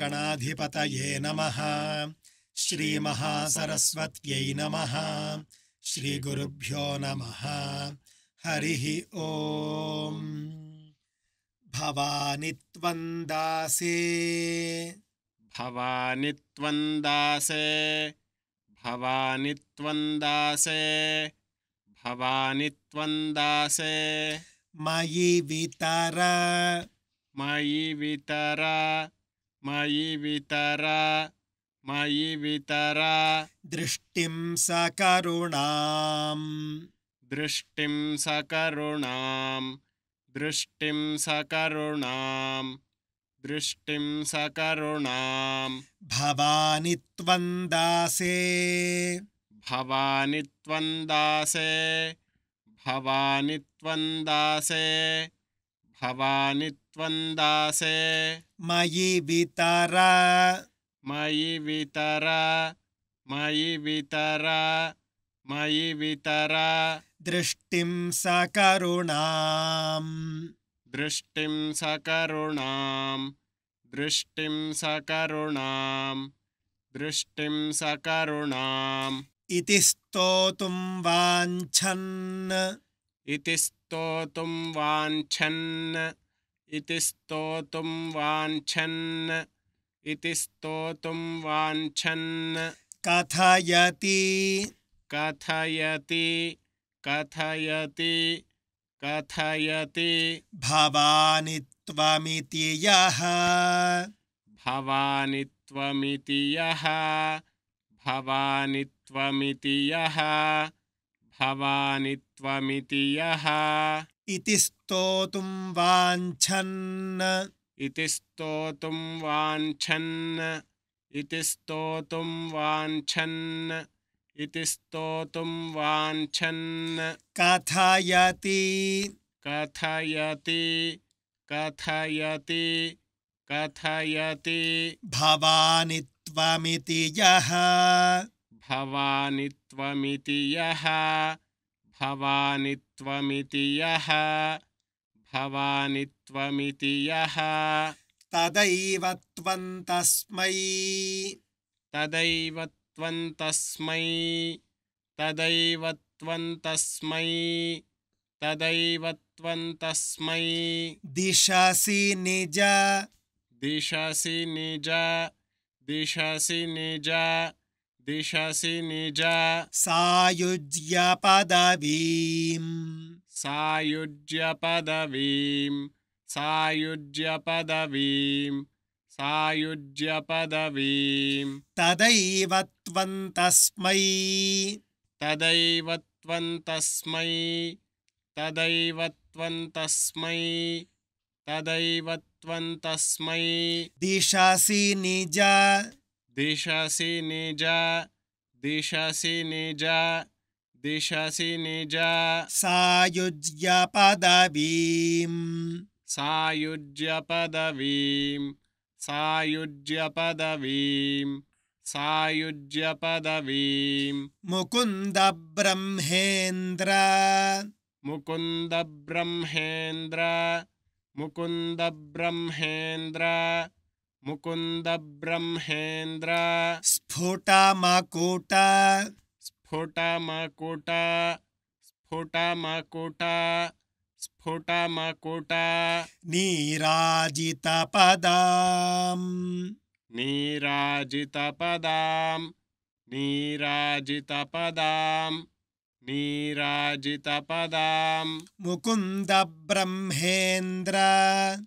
गणाधिपत नम श्रीमहासरस्वत नम श्रीगुरुभ्यो नमः हरिः ॐ भवानि त्वन्दासे भवानि त्वन्दासे भवानि त्वन्दासे मयि वितर मयि वितर मयि वितरा मयि वितरा दृष्टिं सकरुणां दृष्टिं सकरुणां दृष्टिं सकरुणां दृष्टिं सकरुणां भवानि दासे भवानि दासे भवानि दासे त्वं दासे मयि वितरा मयि वितरा मयि वितरा मयि वितरा दृष्टिं सकरुणां दृष्टिं सकरुणां दृष्टिं सकरुणां दृष्टिं सकरुणाम् इति स्तोतुं वाञ्छन् इति स्तोतुं वाञ्छन् इति स्तोतुं वाञ्छन् इति स्तोतुं वाञ्छन् कथयति कथयति कथयति कथयति भवानि त्वमिति यः भवानि त्वमिति यः भवानि त्वमिति यः भवानित्वमिति यः इति स्तोतुं वाञ्छन् इति स्तोतुं वाञ्छन् इति स्तोतुं वाञ्छन् इति स्तोतुं वाञ्छन् कथयति कथयति कथयति कथयति भवानित्वमिति यः भवानित्वमिति यः भवानित्वमिति यः भवानित्वमिति यः तदैव तस्मै तदैव तस्मै तदैव तस्मै तदैव तस्मै दिशसि निज दिशसि निज दिशसि निज दिशसि निज सायुज्यपदवीं सायुज्यपदवीं सायुज्यपदवीं सायुज्यपदवीं तदैव तस्मै तदैव तस्मै तदैव तस्मै तदैव तस्मै दिशसि निज देशसि निज देशसि निज देशसि निज सायुज्यपदवीं सायुज्यपदवीं सायुज्यपदवीं सायुज्यपदवीं मुकुन्द ब्रह्मेन्द्र मुकुन्द ब्रह्मेन्द्र मुकुन्द ब्रह्मेन्द्र मुकुन्द ब्रह्मेन्द्र स्फोटा माकोटा स्फोटा नीराजितपदाम् नीराजितपदाम् नीराजितपदाम् नीराजितपदाम् मुकुन्दब्रह्मेन्द्र ब्रह्मेन्द्र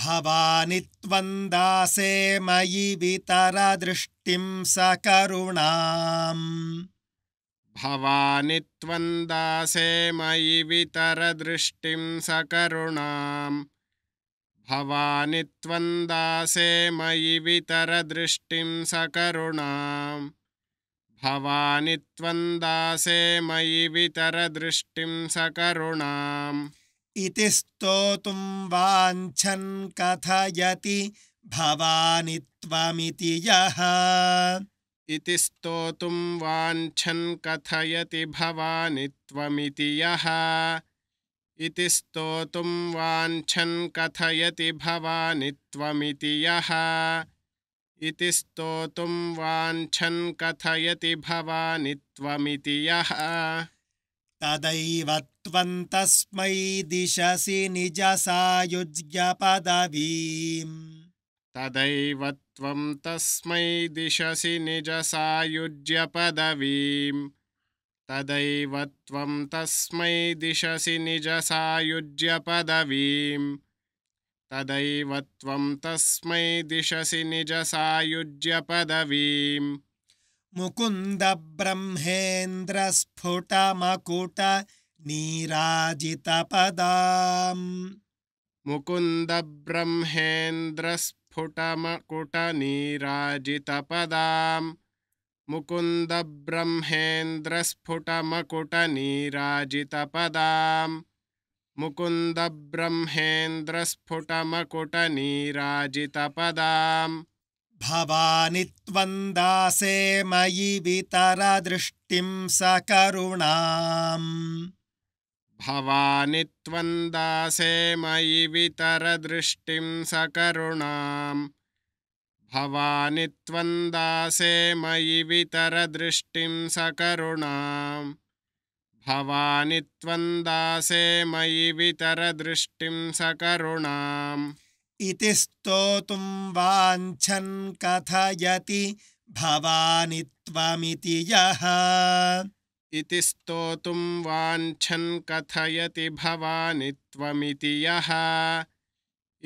भवानि दासे मयि वितरदृष्टिं सकरुणा भवानि दासे मयि वितरदृष्टिं सकरुणां भवानि दासे मयि वितरदृष्टिं सकरुणां भवानि दासे मयि वितरदृष्टिं सकरुणा इति स्तोतुं वाञ्छन् कथयति भवानि त्वमिति यः इति स्तोतुं वाञ्छन् कथयति भवानि त्वमिति यः इति स्तोतुं वाञ्छन् कथयति भवानि त्वमिति यः इति स्तोतुं वाञ्छन् कथयति भवानि त्वमिति यः तदैव स्मै दिशसि निजसायुज्य तदैव त्वं तस्मै दिशसि निजसायुज्यपदवीम् तदैव त्वं तस्मै दिशसि निजसायुज्यपदवीम् तदैव त्वं तस्मै दिशसि निजसायुज्यपदवीम् मुकुन्द ब्रह्मेन्द्रस्फुटमकुट नीराजितपदाम् मुकुन्द ब्रह्मेन्द्रस्फुटमकुटनीराजितपदां मुकुन्द ब्रह्मेन्द्रस्फुटमकुटनीराजितपदां मुकुन्द भवानि त्वं मयि वितरदृष्टिं सकरुणाम् भवानि दासे मयि वितरदृष्टिं सकरुणाम् भवानि दासे मयि वितरदृष्टिं सकरुणां भवानि त्वं दासे मयि वितरदृष्टिं सकरुणाम् इति स्तोतुं वाञ्छन् कथयति भवानि त्वमिति यः इति स्तोतुं वाञ्छन् कथयति भवानि त्वमिति यः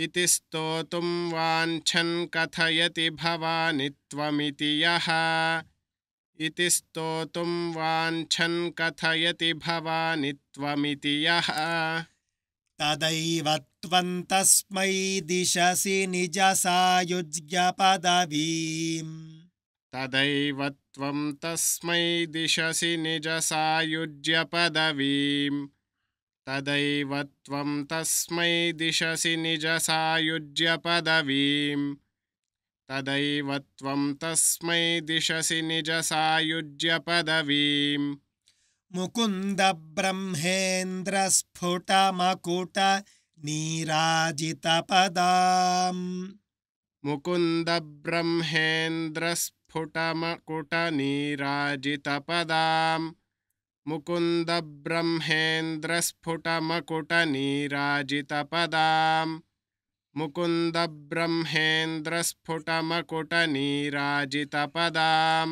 इति स्तोतुं वाञ्छन् कथयति भवानि त्वमिति यः इति स्तोतुं वाञ्छन् कथयति भवानि त्वमिति यः तदैव त्वन्तस्मै दिशसि निजसायुज्यपदवीम् तदैव त्वं तस्मै दिशसि निजसायुज्यपदवीं तदैव त्वं तस्मै दिशसि निजसायुज्यपदवीं तदैव त्वं तस्मै दिशसि निजसायुज्यपदवीं पदवीं मुकुन्द स्फुटमकुटनीराजितपदां मुकुन्द ब्रह्मेन्द्रस्फुट मकुटनीराजितपदां मुकुन्द ब्रह्मेन्द्रस्फुटमकुटनीराजितपदां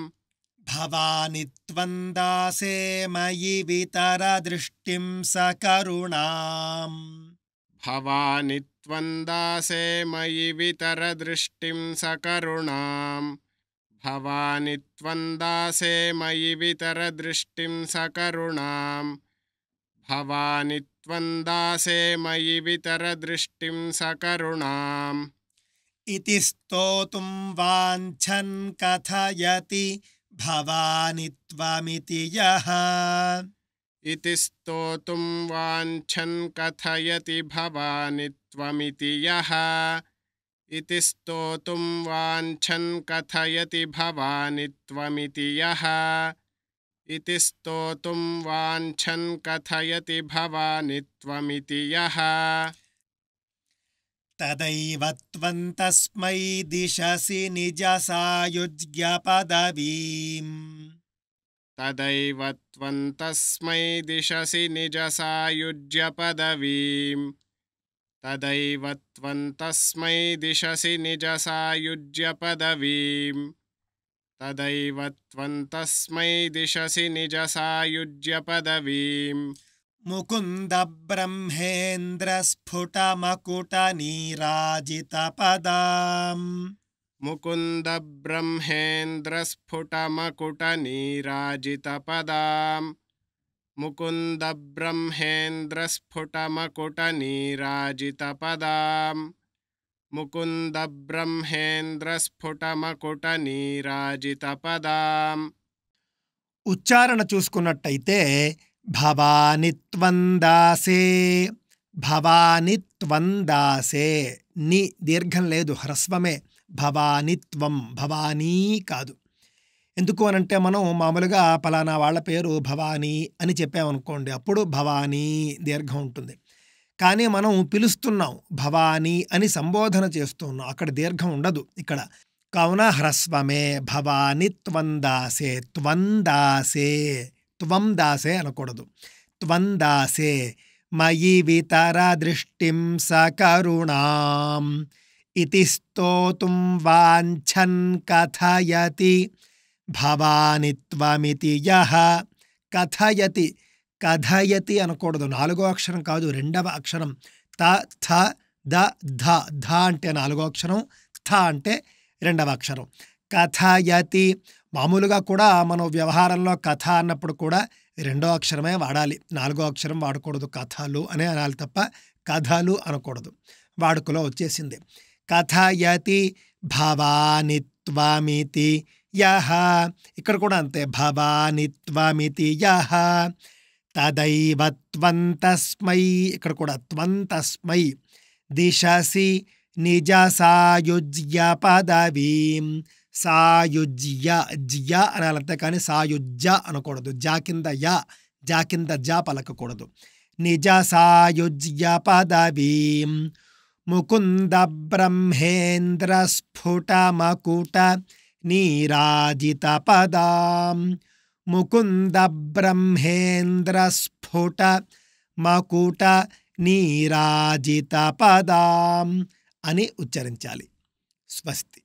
भवानि त्वन्दासे मयि वितरदृष्टिं सकरुणा भवानि त्वन्दासे मयि वितरदृष्टिं सकरुणाम् भवानि त्वं दासे मयि वितरदृष्टिं सकरुणां भवानि त्वं दासे मयि वितरदृष्टिं सकरुणाम् इति स्तोतुं वाञ्छन् कथयति त्वमिति यः इति स्तोतुं वाञ्छन् कथयति त्वमिति यः इति स्तोतुं वाञ्छन् कथयति त्वमिति यः इति स्तोतुं वाञ्छन् कथयति भवानि त्वमिति यः तदैव तस्मै दिशसि निजसायुज्यपदवीम् तदैव तस्मै दिशसि निजसायुज्यपदवीम् तदैव तस्मै दिशसि निजसायुज्यपदवीं तदैव तस्मै दिशसि निजसायुज्यपदवीं मुकुन्द ब्रह्मेन्द्र मुकुन्द ब्रह्मेन्द्रस्फुटमकुटनीराजितपदाम् ముకుంద ముకుంద నీరాజిత పదాం ఉచ్చారణ చూసుకున్నట్టయితే భవానిత్వందాసే భవానిత్వందాసే ని దీర్ఘం లేదు హ్రస్వమే భవానిత్వం భవానీ కాదు ఎందుకు అనంటే మనం మామూలుగా పలానా వాళ్ళ పేరు భవానీ అని చెప్పామనుకోండి అప్పుడు భవానీ దీర్ఘం ఉంటుంది కానీ మనం పిలుస్తున్నాం భవానీ అని సంబోధన చేస్తున్నాం అక్కడ దీర్ఘం ఉండదు ఇక్కడ కావున హ్రస్వమే భవాని త్వందాసే త్వందాసే త్వం దాసే అనకూడదు త్వందాసే మయి వితర దృష్టిం సకరుణాం ఇతి స్తోతుం వాంఛన్ కథయతి భవాని త్వమితి యహ కథయతి కథయతి అనకూడదు నాలుగో అక్షరం కాదు రెండవ అక్షరం త థ ద ధ ధ అంటే నాలుగో అక్షరం థ అంటే రెండవ అక్షరం కథయతి మామూలుగా కూడా మనం వ్యవహారంలో కథ అన్నప్పుడు కూడా రెండో అక్షరమే వాడాలి నాలుగో అక్షరం వాడకూడదు కథలు అనే అనాలి తప్ప కథలు అనకూడదు వాడుకలో వచ్చేసింది కథయతి భవానిత్వమితి యహ ఇక్కడ కూడా అంతే భవానిత్వమితి యహ తదైవ త్వంతస్మై ఇక్కడ కూడా త్వంతస్మై దిశసి నిజ సాయుజ్య పదవీం సాయుజ్య జ్య అనాలంతే కానీ సాయుజ్య అనకూడదు జాకింద య జాకింద జ పలకకూడదు నిజ సాయుజ్య పదవీం ముకుంద బ్రహ్మేంద్ర స్ఫుట మకుట నీరాజితపదాం नीराजितपदां मुकुन्दब्रह्मेन्द्रस्फुट మకుట నీరాజిత పదాం అని ఉచ్చరించాలి స్వస్తి